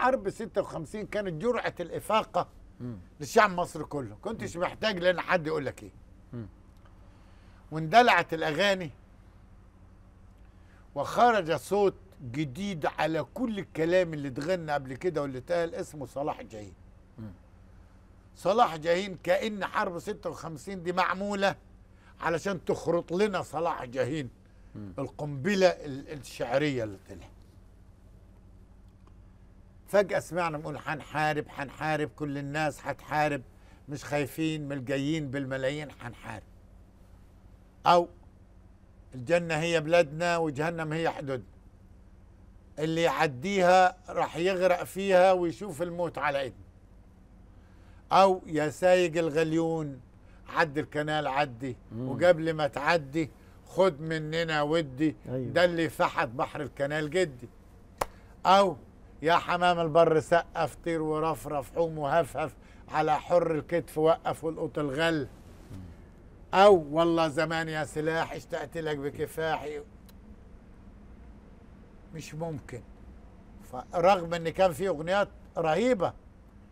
حرب 56 كانت جرعه الافاقه للشعب المصري كله كنتش محتاج لان حد يقول لك ايه واندلعت الاغاني وخرج صوت جديد على كل الكلام اللي اتغنى قبل كده واللي اتقال اسمه صلاح جاهين صلاح جاهين كأن حرب 56 دي معمولة علشان تخرط لنا صلاح جاهين القنبلة الشعرية اللي طلعت فجأة سمعنا نقول حنحارب حنحارب كل الناس حتحارب مش خايفين ملجيين بالملايين حنحارب أو الجنة هي بلادنا وجهنم هي حدودنا اللي يعديها راح يغرق فيها ويشوف الموت على ايدنا أو يا سايق الغليون عد الكنال عدي وقبل ما تعدي خد مننا ودي أيوه. ده اللي فحت بحر الكنال جدي أو يا حمام البر سقف طير ورفرف حوم وهفهف على حر الكتف وقف والقط الغل او والله زمان يا سلاح اشتقت لك بكفاحي مش ممكن رغم ان كان في اغنيات رهيبه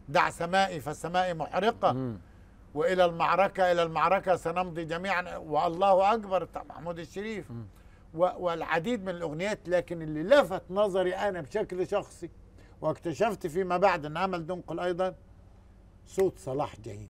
دع سمائي فالسماء محرقه مم. والى المعركه الى المعركه سنمضي جميعا والله اكبر محمود الشريف مم. والعديد من الأغنيات لكن اللي لفت نظري أنا بشكل شخصي واكتشفت فيما بعد أن عمل دنقل أيضا صوت صلاح جاهين